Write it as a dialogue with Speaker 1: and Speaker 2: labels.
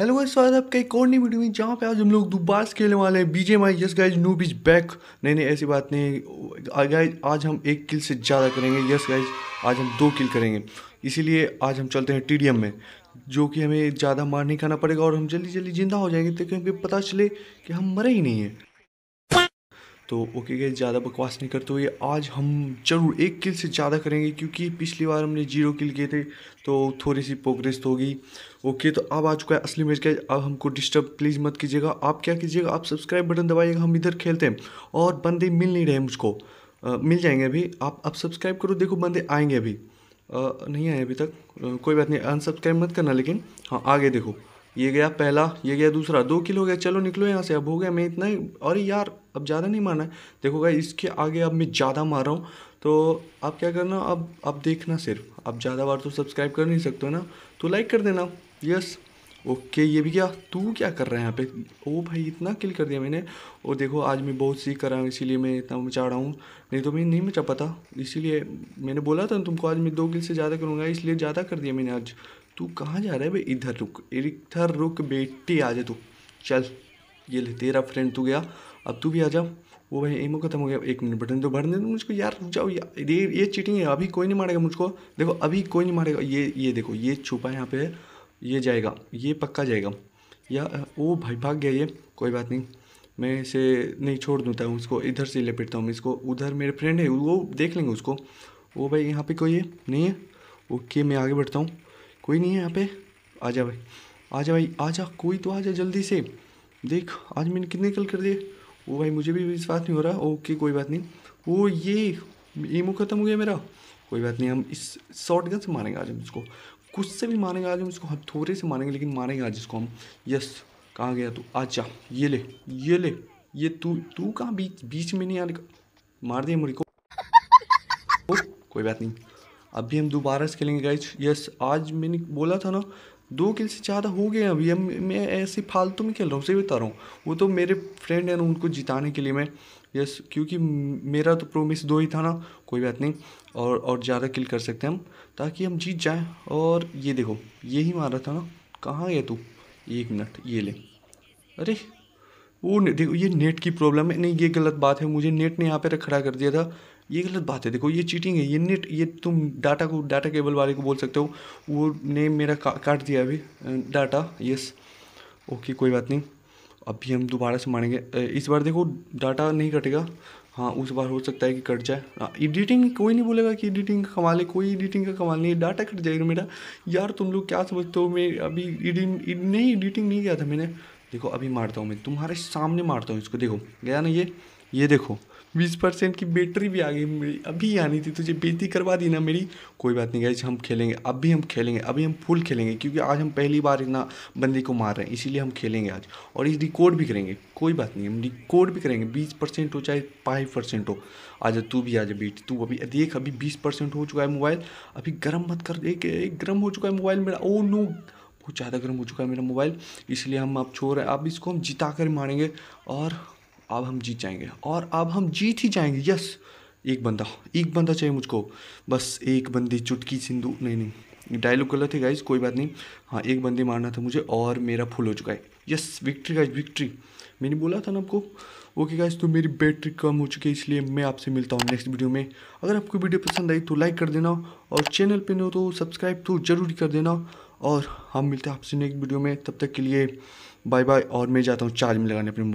Speaker 1: hello guys स्वागत है आपका एक और नई वीडियो में जहाँ पे आज हम लोग दोबारा खेलने वाले हैं बीजे माई यस गाइज नो बीज बैक नहीं नहीं ऐसी बात नहीं गाइज आज हम एक किल से ज़्यादा करेंगे यस गाइज आज हम दो किल करेंगे इसीलिए आज हम चलते हैं टी में जो कि हमें ज़्यादा मार नहीं खाना पड़ेगा और हम जल्दी जल्दी जिंदा हो जाएंगे ताकि हमें पता चले कि हम मरे ही नहीं हैं तो ओके गए ज़्यादा बकवास नहीं करते हुए आज हम जरूर एक किल से ज़्यादा करेंगे क्योंकि पिछली बार हमने जीरो किल किए थे तो थोड़ी सी प्रोग्रेस तो होगी ओके तो अब आ चुका है असली मैच क्या अब हमको डिस्टर्ब प्लीज़ मत कीजिएगा आप क्या कीजिएगा आप सब्सक्राइब बटन दबाइएगा हम इधर खेलते हैं और बंदे मिल नहीं रहे मुझको आ, मिल जाएंगे अभी आप अब सब्सक्राइब करो देखो बंदे आएंगे अभी आ, नहीं आए अभी तक आ, कोई बात नहीं अनसब्सक्राइब मत करना लेकिन हाँ आगे देखो ये गया पहला ये गया दूसरा दो किलो हो गया चलो निकलो यहाँ से अब हो गया मैं इतना ही अरे यार अब ज़्यादा नहीं मारना है देखो भाई इसके आगे अब मैं ज़्यादा मार रहा हूँ तो आप क्या करना अब अब देखना सिर्फ आप ज़्यादा बार तो सब्सक्राइब कर नहीं सकते हो ना तो लाइक कर देना यस ओके ये भी क्या तू क्या कर रहा है यहाँ पे ओ भाई इतना किल कर दिया मैंने और देखो आज मैं बहुत सीख कर रहा हूँ इसीलिए मैं इतना मचा रहा हूँ नहीं तो मैं नहीं मचा पाता इसीलिए मैंने बोला था तुमको आज मैं दो किल से ज़्यादा करूँगा इसलिए ज़्यादा कर दिया मैंने आज तू कहाँ जा रहा है भाई इधर रुक इधर रुक बेटी आ जा तू चल ये ले तेरा फ्रेंड तू गया अब तू भी आ जा वो भाई एमो खत्म हो गया एक मिनट बटन तो भरने दो मुझको यार रुक जाओ यार ये ये चीटिंग है अभी कोई नहीं मारेगा मुझको देखो अभी कोई नहीं मारेगा ये ये देखो ये छुपा है यहाँ पे ये जाएगा ये पक्का जाएगा या वो भाई भाग गया ये कोई बात नहीं मैं इसे नहीं छोड़ दूँता हूँ इसको इधर से लपेटता हूँ इसको उधर मेरे फ्रेंड है वो देख लेंगे उसको वो भाई यहाँ पे कोई है नहीं है ओके मैं आगे बढ़ता हूँ कोई नहीं है यहाँ पे आ जा भाई आ जा भाई आ जा कोई तो आ जा जल्दी से देख आज मैंने कितने कल कर दिए वो भाई मुझे भी विश्वास नहीं हो रहा ओके कोई बात नहीं वो ये ईमो ख़त्म हो गया मेरा कोई बात नहीं हम इस शॉर्ट गन से मारेंगे आज हम इसको कुछ से भी मारेंगे आज हम इसको हथौरे से मारेंगे लेकिन मारेंगे आज इसको हम यस कहाँ गया तू अच्छा ये ले ये ले ये तू तू कहाँ बीच बीच में नहीं आने का मार दिया मुझे को कोई बात नहीं अभी हम दोबारा से खेलेंगे गाइज यस आज मैंने बोला था ना दो किल से ज़्यादा हो गए अभी हम मैं ऐसे फालतू में खेल रहा हूँ उसे बता रहा हूँ वो तो मेरे फ्रेंड है ना उनको जिताने के लिए मैं यस क्योंकि मेरा तो प्रोमिस दो ही था ना कोई बात नहीं और और ज़्यादा किल कर सकते हैं हम ताकि हम जीत जाएं और ये देखो ये ही मारा था ना कहाँ गया तू एक मिनट ये ले अरे वो देखो ये नेट की प्रॉब्लम है नहीं ये गलत बात है मुझे नेट ने यहाँ पे खड़ा कर दिया था ये गलत बात है देखो ये चीटिंग है ये नेट ये तुम डाटा को डाटा केबल वाले को बोल सकते हो वो ने मेरा का, काट दिया अभी डाटा यस ओके कोई बात नहीं अभी हम दोबारा से मारेंगे इस बार देखो डाटा नहीं कटेगा हाँ उस बार हो सकता है कि कट जाए एडिटिंग हाँ, कोई नहीं बोलेगा कि एडिटिंग का कमाल है कोई एडिटिंग का कमाल नहीं है डाटा कट जाएगा मेरा यार तुम लोग क्या समझते हो मैं अभी एडिटिंग नहीं एडिटिंग नहीं किया था मैंने देखो अभी मारता हूँ मैं तुम्हारे सामने मारता हूँ इसको देखो गया ना ये ये देखो बीस परसेंट की बैटरी भी आ गई मेरी अभी आनी थी तुझे बेटी करवा दी ना मेरी कोई बात नहीं गाइज हम खेलेंगे अब भी हम खेलेंगे अभी हम फुल खेलेंगे क्योंकि आज हम पहली बार इतना बंदी को मार रहे हैं इसीलिए हम खेलेंगे आज और इस रिकॉर्ड भी करेंगे कोई बात नहीं हम रिकॉर्ड भी करेंगे बीस परसेंट हो चाहे फाइव परसेंट हो आजा तू भी आ जा बेटी तू अभी देख अभी बीस परसेंट हो चुका है मोबाइल अभी गर्म मत कर एक, एक गर्म हो चुका है मोबाइल मेरा ओ oh नो बहुत ज़्यादा गर्म हो चुका है मेरा मोबाइल इसलिए हम आप छोड़ रहे हैं अब इसको हम जिता कर मारेंगे और अब हम जीत जाएंगे और अब हम जीत ही जाएंगे यस एक बंदा एक बंदा चाहिए मुझको बस एक बंदी चुटकी सिंधु नहीं नहीं डायलॉग गलत है गाइज कोई बात नहीं हाँ एक बंदे मारना था मुझे और मेरा फुल हो चुका है यस विक्ट्री गाइज विक्ट्री मैंने बोला था ना आपको ओके गाइज तो मेरी बैटरी कम हो चुकी है इसलिए मैं आपसे मिलता हूँ नेक्स्ट वीडियो में अगर आपको वीडियो पसंद आई तो लाइक कर देना और चैनल पर न हो तो सब्सक्राइब तो जरूर कर देना और हम मिलते हैं आपसे नेक्स्ट वीडियो में तब तक के लिए बाय बाय और मैं जाता हूँ चार्ज में लगाने अपने